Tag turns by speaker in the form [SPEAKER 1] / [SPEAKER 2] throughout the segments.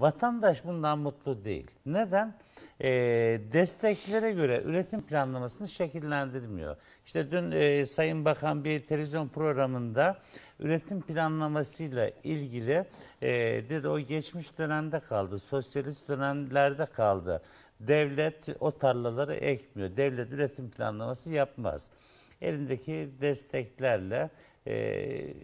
[SPEAKER 1] Vatandaş bundan mutlu değil. Neden? E, desteklere göre üretim planlamasını şekillendirmiyor. İşte dün e, Sayın Bakan bir televizyon programında üretim planlamasıyla ilgili e, dedi o geçmiş dönemde kaldı, sosyalist dönemlerde kaldı. Devlet o tarlaları ekmiyor. Devlet üretim planlaması yapmaz. Elindeki desteklerle e,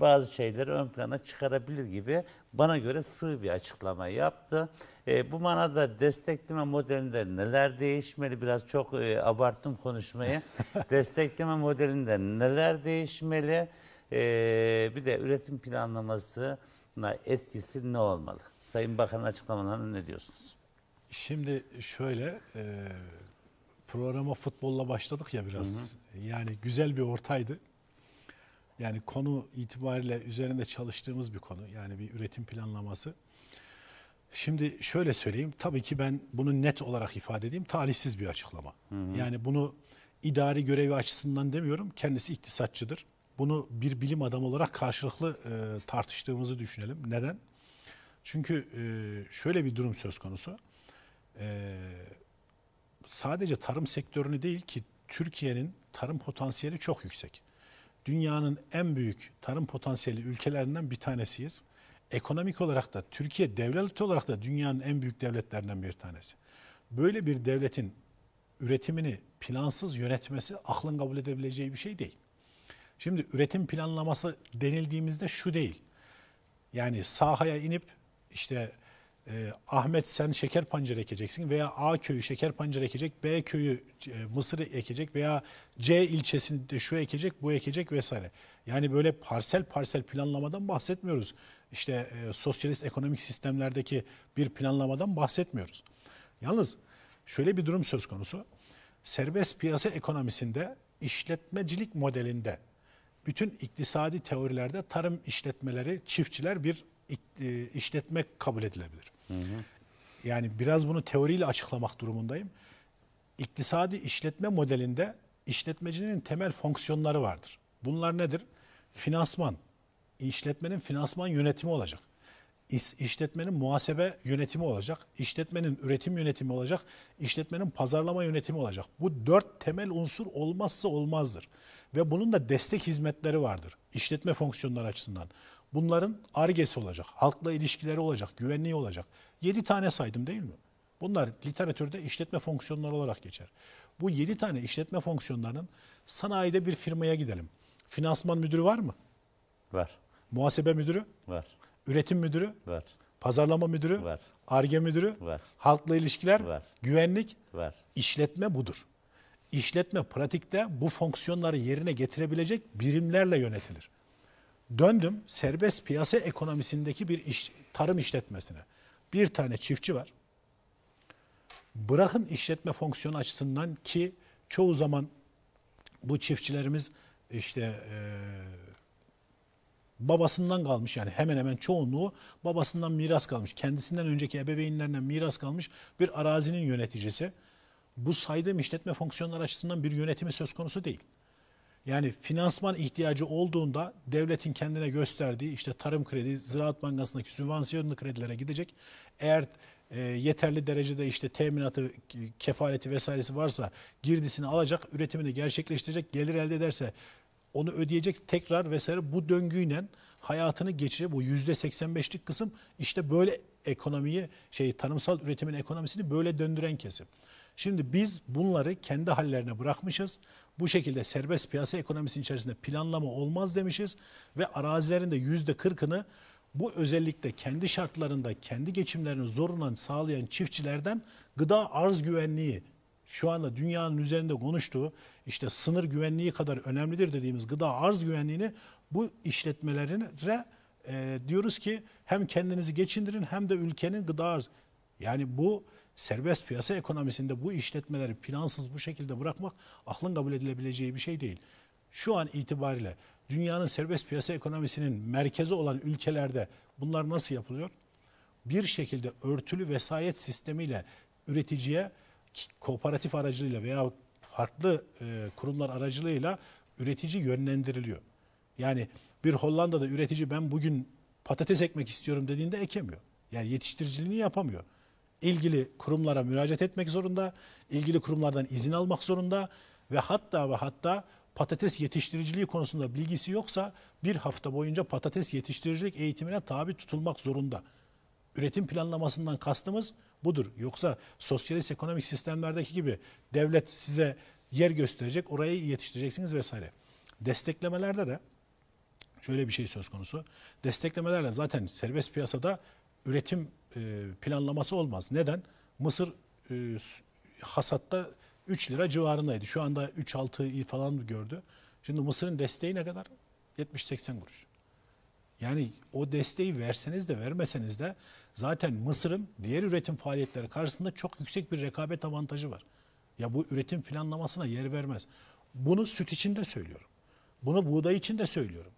[SPEAKER 1] bazı şeyleri ön plana çıkarabilir gibi bana göre sığ bir açıklama yaptı. E, bu manada destekleme modelinde neler değişmeli? Biraz çok e, abarttım konuşmayı. destekleme modelinde neler değişmeli? E, bir de üretim planlamasına etkisi ne olmalı? Sayın Bakan'ın açıklamalarını ne diyorsunuz?
[SPEAKER 2] Şimdi şöyle e, programa futbolla başladık ya biraz. Hı hı. Yani güzel bir ortaydı. Yani konu itibariyle üzerinde çalıştığımız bir konu. Yani bir üretim planlaması. Şimdi şöyle söyleyeyim. Tabii ki ben bunu net olarak ifade edeyim. Talihsiz bir açıklama. Hı hı. Yani bunu idari görevi açısından demiyorum. Kendisi iktisatçıdır. Bunu bir bilim adamı olarak karşılıklı e, tartıştığımızı düşünelim. Neden? Çünkü e, şöyle bir durum söz konusu. E, sadece tarım sektörünü değil ki Türkiye'nin tarım potansiyeli çok yüksek dünyanın en büyük tarım potansiyeli ülkelerinden bir tanesiyiz. Ekonomik olarak da Türkiye devlet olarak da dünyanın en büyük devletlerinden bir tanesi. Böyle bir devletin üretimini plansız yönetmesi aklın kabul edebileceği bir şey değil. Şimdi üretim planlaması denildiğimizde şu değil. Yani sahaya inip işte e, Ahmet sen şeker pancarı ekeceksin veya A köyü şeker pancarı ekecek, B köyü e, mısır ekecek veya C ilçesinde şu ekecek, bu ekecek vesaire. Yani böyle parsel parsel planlamadan bahsetmiyoruz. İşte e, sosyalist ekonomik sistemlerdeki bir planlamadan bahsetmiyoruz. Yalnız şöyle bir durum söz konusu. Serbest piyasa ekonomisinde işletmecilik modelinde bütün iktisadi teorilerde tarım işletmeleri, çiftçiler bir e, işletme kabul edilebilir. Yani biraz bunu teoriyle açıklamak durumundayım. İktisadi işletme modelinde işletmecinin temel fonksiyonları vardır. Bunlar nedir? Finansman, İşletmenin finansman yönetimi olacak. İşletmenin muhasebe yönetimi olacak, İşletmenin üretim yönetimi olacak, İşletmenin pazarlama yönetimi olacak. Bu dört temel unsur olmazsa olmazdır. Ve bunun da destek hizmetleri vardır İşletme fonksiyonları açısından. Bunların argesi olacak, halkla ilişkileri olacak, güvenliği olacak. 7 tane saydım değil mi? Bunlar literatürde işletme fonksiyonları olarak geçer. Bu 7 tane işletme fonksiyonlarının sanayide bir firmaya gidelim. Finansman müdürü var mı? Var. Muhasebe müdürü? Var. Üretim müdürü? Var. Pazarlama müdürü? Var. Arge müdürü? Var. Halkla ilişkiler? Var. Güvenlik? Var. İşletme budur. İşletme pratikte bu fonksiyonları yerine getirebilecek birimlerle yönetilir. Döndüm serbest piyasa ekonomisindeki bir iş, tarım işletmesine. Bir tane çiftçi var. Bırakın işletme fonksiyonu açısından ki çoğu zaman bu çiftçilerimiz işte e, babasından kalmış yani hemen hemen çoğunluğu babasından miras kalmış. Kendisinden önceki ebeveynlerinden miras kalmış bir arazinin yöneticisi. Bu saydığım işletme fonksiyonları açısından bir yönetimi söz konusu değil. Yani finansman ihtiyacı olduğunda devletin kendine gösterdiği işte tarım kredi, Ziraat Bankası'ndaki sübvansiyonlu kredilere gidecek. Eğer e, yeterli derecede işte teminatı, kefaleti vesairesi varsa girdisini alacak, üretimini gerçekleştirecek, gelir elde ederse onu ödeyecek tekrar vesaire bu döngüyle hayatını geçirecek. Bu yüzde %85'lik kısım işte böyle ekonomiyi şey tarımsal üretimin ekonomisini böyle döndüren kesim. Şimdi biz bunları kendi hallerine bırakmışız. Bu şekilde serbest piyasa ekonomisinin içerisinde planlama olmaz demişiz ve arazilerinde yüzde kırkını bu özellikle kendi şartlarında kendi geçimlerini zorunan sağlayan çiftçilerden gıda arz güvenliği şu anda dünyanın üzerinde konuştuğu işte sınır güvenliği kadar önemlidir dediğimiz gıda arz güvenliğini bu işletmelere e, diyoruz ki hem kendinizi geçindirin hem de ülkenin gıda arz yani bu serbest piyasa ekonomisinde bu işletmeleri plansız bu şekilde bırakmak aklın kabul edilebileceği bir şey değil. Şu an itibariyle dünyanın serbest piyasa ekonomisinin merkezi olan ülkelerde bunlar nasıl yapılıyor? Bir şekilde örtülü vesayet sistemiyle üreticiye kooperatif aracılığıyla veya farklı e, kurumlar aracılığıyla üretici yönlendiriliyor. Yani bir Hollanda'da üretici ben bugün patates ekmek istiyorum dediğinde ekemiyor. Yani yetiştiriciliğini yapamıyor ilgili kurumlara müracaat etmek zorunda, ilgili kurumlardan izin almak zorunda ve hatta ve hatta patates yetiştiriciliği konusunda bilgisi yoksa bir hafta boyunca patates yetiştiricilik eğitimine tabi tutulmak zorunda. Üretim planlamasından kastımız budur. Yoksa sosyalist ekonomik sistemlerdeki gibi devlet size yer gösterecek, orayı yetiştireceksiniz vesaire. Desteklemelerde de şöyle bir şey söz konusu. Desteklemelerle zaten serbest piyasada üretim e, planlaması olmaz. Neden? Mısır e, hasatta 3 lira civarındaydı. Şu anda 3-6 falan gördü. Şimdi Mısır'ın desteği ne kadar? 70-80 kuruş. Yani o desteği verseniz de vermeseniz de zaten Mısır'ın diğer üretim faaliyetleri karşısında çok yüksek bir rekabet avantajı var. Ya bu üretim planlamasına yer vermez. Bunu süt için de söylüyorum. Bunu buğday için de söylüyorum.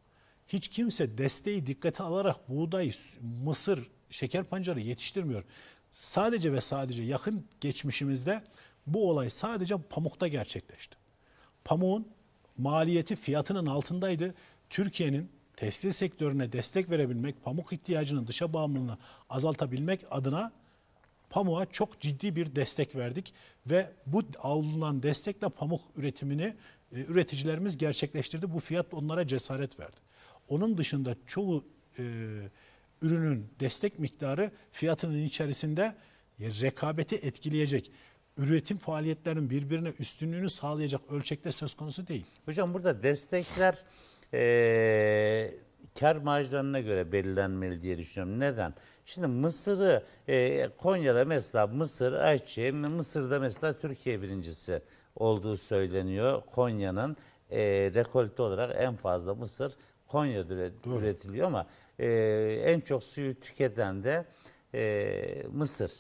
[SPEAKER 2] Hiç kimse desteği dikkate alarak buğday, mısır şeker pancarı yetiştirmiyor. Sadece ve sadece yakın geçmişimizde bu olay sadece pamukta gerçekleşti. Pamuğun maliyeti fiyatının altındaydı. Türkiye'nin tekstil sektörüne destek verebilmek, pamuk ihtiyacının dışa bağımlılığını azaltabilmek adına pamuğa çok ciddi bir destek verdik ve bu alınan destekle pamuk üretimini e, üreticilerimiz gerçekleştirdi. Bu fiyat onlara cesaret verdi. Onun dışında çoğu e, ürünün destek miktarı fiyatının içerisinde rekabeti etkileyecek üretim faaliyetlerinin birbirine üstünlüğünü sağlayacak ölçekte söz konusu değil.
[SPEAKER 1] Hocam burada destekler e, kar marjlarına göre belirlenmeli diye düşünüyorum. Neden? Şimdi Mısır'ı e, Konya'da mesela Mısır Ayçi, Mısır'da mesela Türkiye birincisi olduğu söyleniyor. Konya'nın e, rekolte olarak en fazla Mısır Konya'da üretiliyor ama e, en çok suyu tüketen de e, Mısır.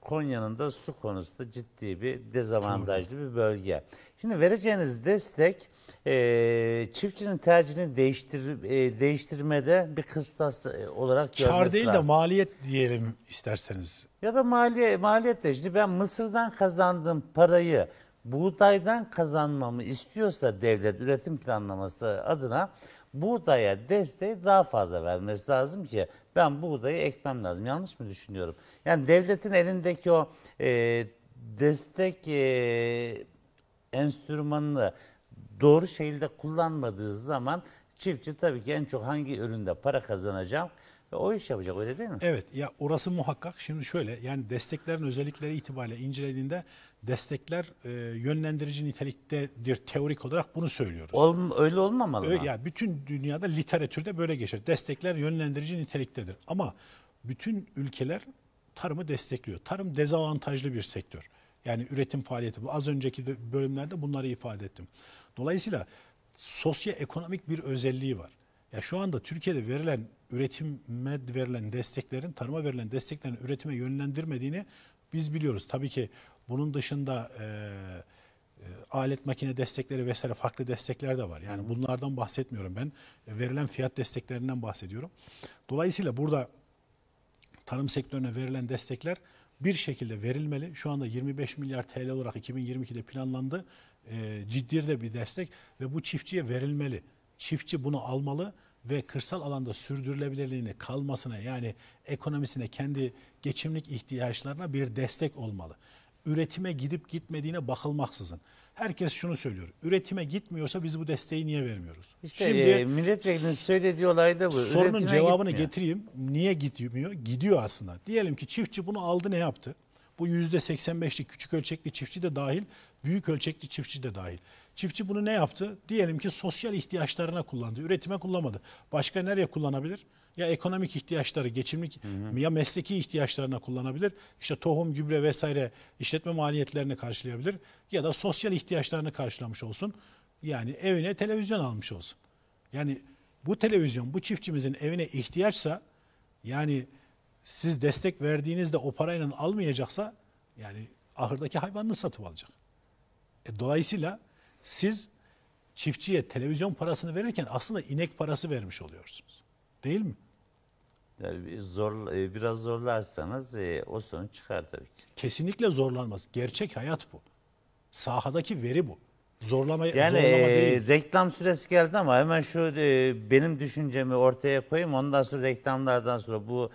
[SPEAKER 1] Konya'nın da su konusunda ciddi bir dezavantajlı Doğru. bir bölge. Şimdi vereceğiniz destek e, çiftçinin tercihini değiştir, e, değiştirmede bir kıstas e, olarak görmesi Kar değil lazım. de maliyet diyelim isterseniz. Ya da maliye, maliyet de. Şimdi ben Mısır'dan kazandığım parayı buğdaydan kazanmamı istiyorsa devlet üretim planlaması adına buğdaya desteği daha fazla vermesi lazım ki ben buğdayı ekmem lazım. Yanlış mı düşünüyorum? Yani devletin elindeki o e, destek e, enstrümanını doğru şekilde kullanmadığı zaman çiftçi tabii ki en çok hangi üründe para kazanacağım? o iş yapacak öyle değil mi? Evet
[SPEAKER 2] ya orası muhakkak. Şimdi şöyle yani desteklerin özellikleri itibariyle incelediğinde destekler e, yönlendirici niteliktedir teorik olarak bunu söylüyoruz. Ol, öyle olmamalı mı? Ya bütün dünyada literatürde böyle geçer. Destekler yönlendirici niteliktedir. Ama bütün ülkeler tarımı destekliyor. Tarım dezavantajlı bir sektör. Yani üretim faaliyeti. Az önceki bölümlerde bunları ifade ettim. Dolayısıyla sosyoekonomik bir özelliği var. Ya şu anda Türkiye'de verilen üretime verilen desteklerin, tarıma verilen desteklerin üretime yönlendirmediğini biz biliyoruz. Tabii ki bunun dışında e, e, alet makine destekleri vesaire farklı destekler de var. Yani bunlardan bahsetmiyorum ben. E, verilen fiyat desteklerinden bahsediyorum. Dolayısıyla burada tarım sektörüne verilen destekler bir şekilde verilmeli. Şu anda 25 milyar TL olarak 2022'de planlandı. E, ciddi de bir destek ve bu çiftçiye verilmeli. Çiftçi bunu almalı ve kırsal alanda sürdürülebilirliğini kalmasına yani ekonomisine kendi geçimlik ihtiyaçlarına bir destek olmalı. Üretime gidip gitmediğine bakılmaksızın. Herkes şunu söylüyor. Üretime gitmiyorsa biz bu desteği niye vermiyoruz?
[SPEAKER 1] İşte Şimdi e, milletvekilinin söylediği olay da bu. Sorunun Üretime cevabını gitmiyor.
[SPEAKER 2] getireyim. Niye gitmiyor? Gidiyor aslında. Diyelim ki çiftçi bunu aldı ne yaptı? Bu %85'lik küçük ölçekli çiftçi de dahil, büyük ölçekli çiftçi de dahil. Çiftçi bunu ne yaptı? Diyelim ki sosyal ihtiyaçlarına kullandı. Üretime kullanmadı. Başka nereye kullanabilir? Ya ekonomik ihtiyaçları, geçimlik hı hı. ya mesleki ihtiyaçlarına kullanabilir. İşte tohum, gübre vesaire işletme maliyetlerini karşılayabilir. Ya da sosyal ihtiyaçlarını karşılamış olsun. Yani evine televizyon almış olsun. Yani bu televizyon bu çiftçimizin evine ihtiyaçsa yani siz destek verdiğinizde o parayla almayacaksa yani ahırdaki hayvanını satıp alacak. E, dolayısıyla siz çiftçiye televizyon parasını verirken aslında inek parası vermiş oluyorsunuz. Değil mi?
[SPEAKER 1] Yani zor, e, biraz zorlarsanız e, o sonuç çıkar tabii ki.
[SPEAKER 2] Kesinlikle zorlanmaz. Gerçek hayat bu. Sahadaki veri bu. Zorlama, yani, zorlama e, değil.
[SPEAKER 1] reklam süresi geldi ama hemen şu benim düşüncemi ortaya koyayım. Ondan sonra reklamlardan sonra bu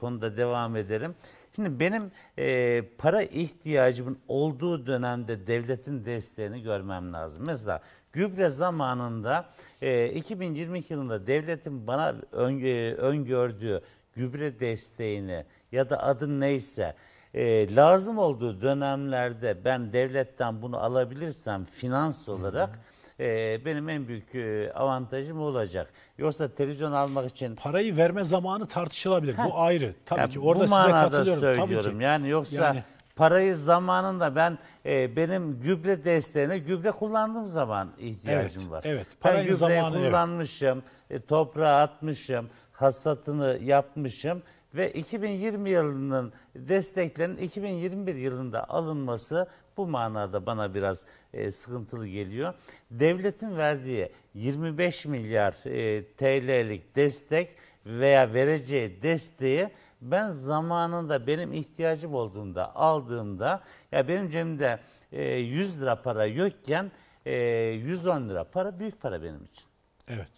[SPEAKER 1] konuda devam edelim. Şimdi benim e, para ihtiyacımın olduğu dönemde devletin desteğini görmem lazım. Mesela gübre zamanında e, 2022 yılında devletin bana ön, e, öngördüğü gübre desteğini ya da adı neyse e, lazım olduğu dönemlerde ben devletten bunu alabilirsem finans olarak... Hı hı e, benim en büyük e, avantajım olacak. Yoksa televizyon almak için Parayı verme zamanı tartışılabilir. Bu ayrı. Tabii yani ki orada size manada katılıyorum. söylüyorum. Tabii ki. Yani yoksa Yani- parayı zamanında ben e, benim gübre desteğine gübre kullandığım zaman ihtiyacım Evet, var. evet. Parayı ben gübreyi zamanı, kullanmışım, e, toprağa atmışım, hasatını yapmışım ve 2020 yılının desteklerin 2021 yılında alınması bu manada bana biraz e, sıkıntılı geliyor. Devletin verdiği 25 milyar e, TL'lik destek veya vereceği desteği ben zamanında benim ihtiyacım olduğunda aldığımda ya benim cebimde e, 100 lira para yokken e, 110 lira para büyük para benim için.
[SPEAKER 2] Evet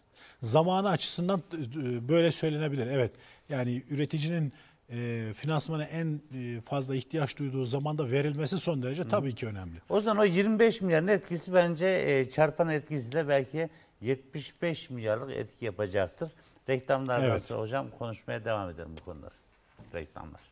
[SPEAKER 2] zamanı açısından e, e, böyle söylenebilir. Evet yani üreticinin e, finansmana en e, fazla ihtiyaç duyduğu zamanda verilmesi son derece Hı. tabii ki önemli.
[SPEAKER 1] O zaman o 25 milyarın etkisi bence e, çarpan etkisiyle belki 75 milyarlık etki yapacaktır. Reklamlar evet. hocam konuşmaya devam edelim bu konuları. Reklamlar.